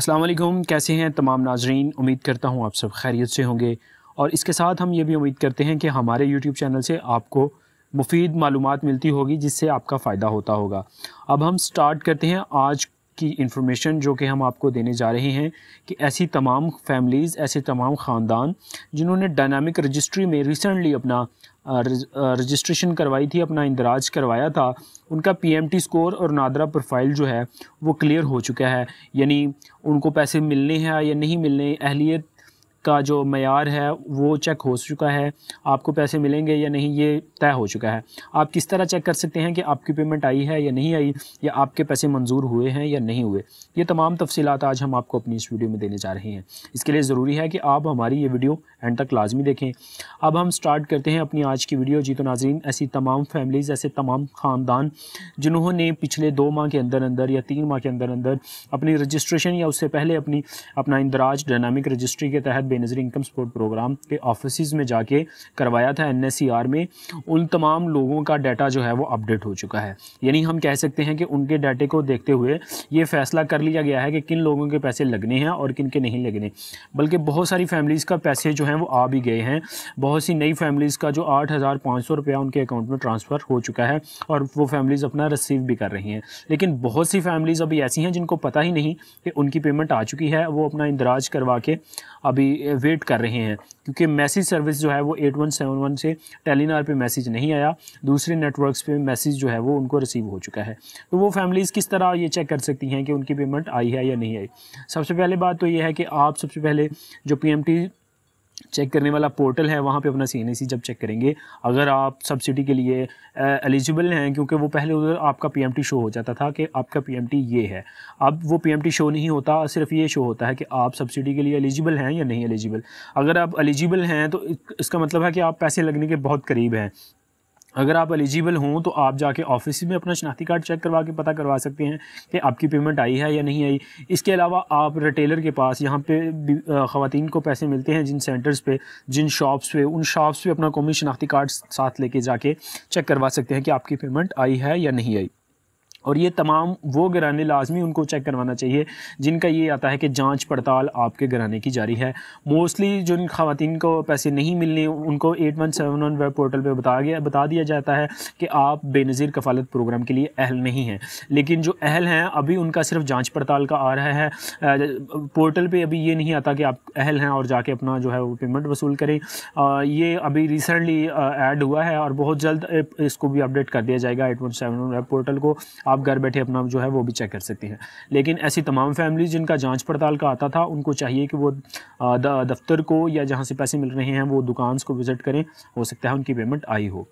अस्सलाम वालेकुम कैसे हैं तमाम नाजरीन उम्मीद करता हूँ आप सब खैरियत से होंगे और इसके साथ हम ये भी उम्मीद करते हैं कि हमारे यूट्यूब चैनल से आपको मुफीद मालूम मिलती होगी जिससे आपका फ़ायदा होता होगा अब हम स्टार्ट करते हैं आज की इन्फॉर्मेशन जो कि हम आपको देने जा रहे हैं कि ऐसी तमाम फैमिलीज़ ऐसे तमाम ख़ानदान जिन्होंने डायनामिक रजिस्ट्री में रिसेंटली अपना रजिस्ट्रेशन करवाई थी अपना इंदराज करवाया था उनका पीएमटी स्कोर और नादरा प्रोफाइल जो है वो क्लियर हो चुका है यानी उनको पैसे मिलने हैं या नहीं मिलने अहलियत का जो मैार है वो चेक हो चुका है आपको पैसे मिलेंगे या नहीं ये तय हो चुका है आप किस तरह चेक कर सकते हैं कि आपकी पेमेंट आई है या नहीं आई या आपके पैसे मंजूर हुए हैं या नहीं हुए ये तमाम तफसीत आज हम आपको अपनी इस वीडियो में देने जा रहे हैं इसके लिए ज़रूरी है कि आप हमारी ये वीडियो एंड तक लाजमी देखें अब हम स्टार्ट करते हैं अपनी आज की वीडियो जी तो नाजरीन ऐसी तमाम फैमिलीज़ ऐसे तमाम ख़ानदान जिन्होंने पिछले दो माह के अंदर अंदर या तीन माह के अंदर अंदर अपनी रजिस्ट्रेशन या उससे पहले अपनी अपना इंदराज डायनामिक रजिस्ट्री के तहत बेनजर इनकम सपोर्ट प्रोग्राम के ऑफिस में जाके करवाया था एन में उन तमाम लोगों का डाटा जो है वो अपडेट हो चुका है यानी हम कह सकते हैं कि उनके डाटे को देखते हुए ये फैसला कर लिया गया है कि किन लोगों के पैसे लगने हैं और किन के नहीं लगने बल्कि बहुत सारी फैमिलीज़ का पैसे जो हैं वो आ भी गए हैं बहुत सी नई फैमिलीज़ का जो आठ हज़ार पाँच सौ रुपया उनके अकाउंट में ट्रांसफ़र हो चुका है और वो फैमिलीज़ अपना रिसीव भी कर रही हैं लेकिन बहुत सी फैमिलीज़ अभी ऐसी हैं जिनको पता ही नहीं कि उनकी पेमेंट आ चुकी है वो अपना इंदराज करवा के अभी वेट कर रहे हैं क्योंकि मैसेज सर्विस जो है वो 8171 से टेलीनार पे मैसेज नहीं आया दूसरे नेटवर्क्स पे मैसेज जो है वो उनको रिसीव हो चुका है तो वो फैमिलीज़ किस तरह ये चेक कर सकती हैं कि उनकी पेमेंट आई है या नहीं आई सबसे पहले बात तो ये है कि आप सबसे पहले जो पी चेक करने वाला पोर्टल है वहाँ पे अपना सी जब चेक करेंगे अगर आप सब्सिडी के लिए एलिजिबल हैं क्योंकि वो पहले उधर आपका पीएमटी शो हो जाता था कि आपका पीएमटी ये है अब वो पीएमटी शो नहीं होता सिर्फ ये शो होता है कि आप सब्सिडी के लिए एलिजिबल हैं या नहीं एलिजिबल अगर आप एलिजिबल हैं तो इसका मतलब है कि आप पैसे लगने के बहुत करीब हैं अगर आप एलिजिबल हों तो आप जाके ऑफिस में अपना शनाख्ती कार्ड चेक करवा के पता करवा सकते हैं कि आपकी पेमेंट आई है या नहीं आई इसके अलावा आप रिटेलर के पास यहाँ पे ख़वान को पैसे मिलते हैं जिन सेंटर्स पे जिन शॉप्स पे उन शॉप्स पे अपना कौमी शनाख्ती कार्ड साथ लेके जाके चेक करवा सकते हैं कि आपकी पेमेंट आई है या नहीं आई और ये तमाम वो घराने लाजमी उनको चेक करवाना चाहिए जिनका ये आता है कि जांच पड़ताल आपके घराने की जारी है मोस्टली जिन खातन को पैसे नहीं मिलने उनको eight one seven one web portal पर बताया गया बता दिया जाता है कि आप बेनज़ीर कफालत प्रोग्राम के लिए अहल नहीं हैं लेकिन जो अहल हैं अभी उनका सिर्फ जाँच पड़ताल का आ रहा है पोर्टल पर अभी ये नहीं आता कि आप अहल हैं और जाके अपना जो है वो पेमेंट वसूल करें ये अभी रिसेंटली एड हुआ है और बहुत जल्द इसको भी अपडेट कर दिया जाएगा eight one seven one web portal को आप घर बैठे अपना जो है वो भी चेक कर सकते हैं लेकिन ऐसी तमाम फैमिली जिनका जाँच पड़ताल का आता था उनको चाहिए कि वो दफ्तर को या जहाँ से पैसे मिल रहे हैं वो दुकान को विज़िट करें हो सकता है उनकी पेमेंट आई हो